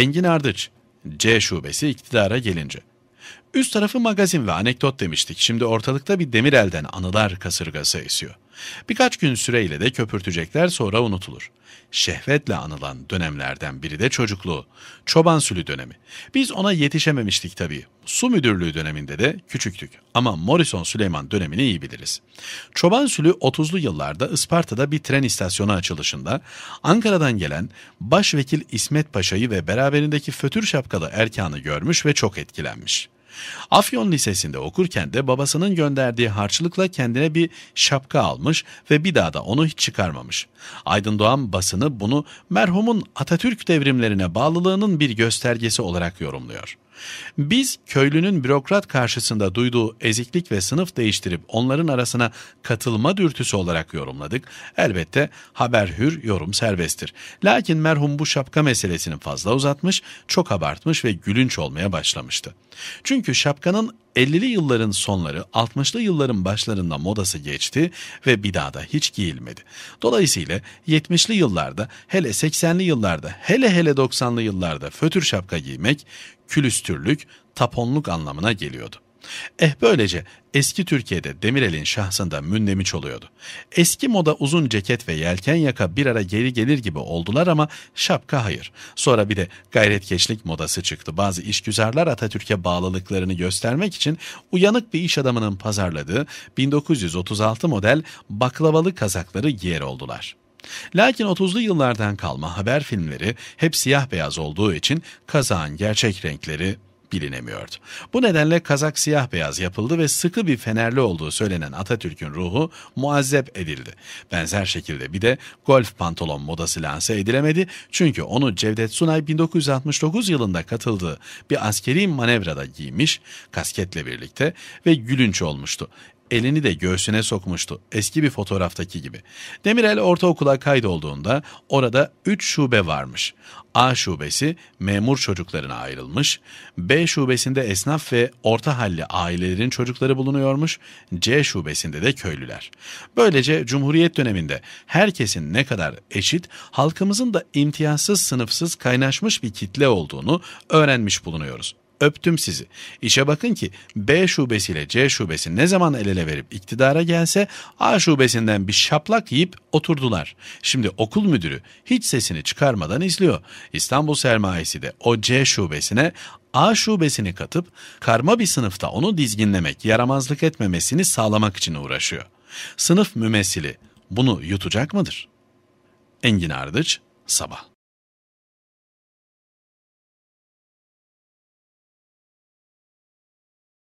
Engin Ardıç, C şubesi iktidara gelince. Üst tarafı magazin ve anekdot demiştik. Şimdi ortalıkta bir Demir elden anılar kasırgası esiyor. Birkaç gün süreyle de köpürtecekler sonra unutulur. Şehvetle anılan dönemlerden biri de çocukluğu. Çoban sülü dönemi. Biz ona yetişememiştik tabii. Su müdürlüğü döneminde de küçüktük. Ama Morrison Süleyman dönemini iyi biliriz. Çoban sülü 30'lu yıllarda Isparta'da bir tren istasyonu açılışında Ankara'dan gelen başvekil İsmet Paşa'yı ve beraberindeki fötür şapkalı erkanı görmüş ve çok etkilenmiş. Afyon Lisesi'nde okurken de babasının gönderdiği harçlıkla kendine bir şapka almış ve bir daha da onu hiç çıkarmamış. Aydın Doğan basını bunu merhumun Atatürk devrimlerine bağlılığının bir göstergesi olarak yorumluyor. Biz köylünün bürokrat karşısında duyduğu eziklik ve sınıf değiştirip onların arasına katılma dürtüsü olarak yorumladık. Elbette haber hür, yorum serbesttir. Lakin merhum bu şapka meselesini fazla uzatmış, çok abartmış ve gülünç olmaya başlamıştı. Çünkü çünkü şapkanın 50'li yılların sonları 60'lı yılların başlarında modası geçti ve bir daha da hiç giyilmedi. Dolayısıyla 70'li yıllarda hele 80'li yıllarda hele hele 90'lı yıllarda fötür şapka giymek külüstürlük, taponluk anlamına geliyordu. Eh böylece eski Türkiye'de Demirel'in şahsında mündemiş oluyordu. Eski moda uzun ceket ve yelken yaka bir ara geri gelir gibi oldular ama şapka hayır. Sonra bir de gayretkeşlik modası çıktı. Bazı işgüzarlar Atatürk'e bağlılıklarını göstermek için uyanık bir iş adamının pazarladığı 1936 model baklavalı kazakları giyer oldular. Lakin 30'lu yıllardan kalma haber filmleri hep siyah beyaz olduğu için kazağın gerçek renkleri bilinemiyordu. Bu nedenle kazak siyah beyaz yapıldı ve sıkı bir fenerli olduğu söylenen Atatürk'ün ruhu muazzep edildi. Benzer şekilde bir de golf pantolon modası lanse edilemedi çünkü onu Cevdet Sunay 1969 yılında katıldığı bir askeri manevrada giymiş kasketle birlikte ve gülünç olmuştu elini de göğsüne sokmuştu eski bir fotoğraftaki gibi. Demirel ortaokula kaydolduğunda orada 3 şube varmış. A şubesi memur çocuklarına ayrılmış, B şubesinde esnaf ve orta halli ailelerin çocukları bulunuyormuş, C şubesinde de köylüler. Böylece Cumhuriyet döneminde herkesin ne kadar eşit, halkımızın da imtiyazsız sınıfsız kaynaşmış bir kitle olduğunu öğrenmiş bulunuyoruz öptüm sizi. İşe bakın ki B şubesiyle C şubesi ne zaman el ele verip iktidara gelse A şubesinden bir şaplak yiyip oturdular. Şimdi okul müdürü hiç sesini çıkarmadan izliyor. İstanbul sermayesi de o C şubesine A şubesini katıp karma bir sınıfta onu dizginlemek, yaramazlık etmemesini sağlamak için uğraşıyor. Sınıf mümessili bunu yutacak mıdır? Engin Ardıç, Sabah